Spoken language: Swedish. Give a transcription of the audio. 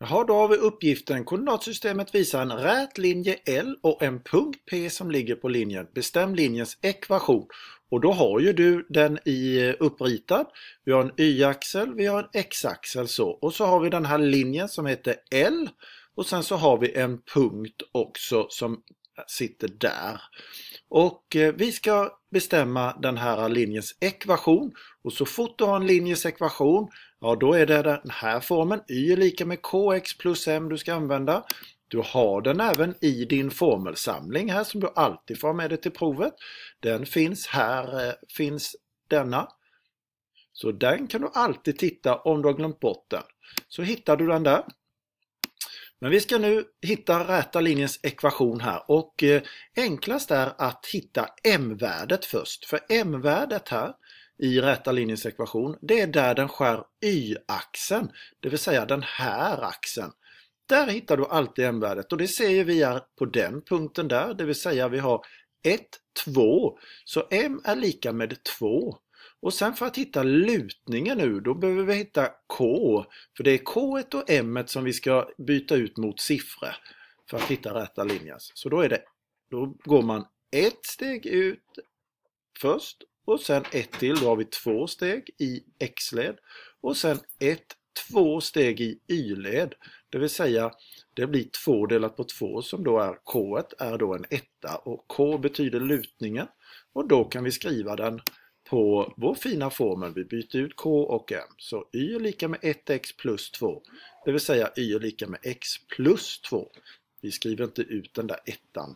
Jaha, då har vi uppgiften. Koordinatsystemet visar en rät linje L och en punkt P som ligger på linjen. Bestäm linjens ekvation. Och då har ju du den i eh, uppritad. Vi har en y-axel, vi har en x-axel så. Och så har vi den här linjen som heter L. Och sen så har vi en punkt också som sitter där. Och eh, vi ska bestämma den här linjens ekvation. Och så fort du har en linjes ekvation, ja då är det den här formeln, y är lika med kx plus m du ska använda. Du har den även i din formelsamling här som du alltid får med dig till provet. Den finns här, eh, finns denna. Så den kan du alltid titta om du har glömt bort den. Så hittar du den där. Men vi ska nu hitta räta linjens ekvation här och eh, enklast är att hitta m-värdet först. För m-värdet här i räta linjens ekvation, det är där den skär y-axeln, det vill säga den här axeln. Där hittar du alltid m-värdet och det ser vi är på den punkten där, det vill säga vi har 1, 2. Så m är lika med 2. Och sen för att hitta lutningen nu, då behöver vi hitta K. För det är K och M som vi ska byta ut mot siffror för att hitta rätta linjen. Så då, är det, då går man ett steg ut först och sen ett till. Då har vi två steg i X-led och sen ett, två steg i Y-led. Det vill säga det blir två delat på två som då är K är då en etta och K betyder lutningen och då kan vi skriva den på vår fina formel. Vi byter ut k och m. Så y är lika med 1x plus 2. Det vill säga y är lika med x plus 2. Vi skriver inte ut den där ettan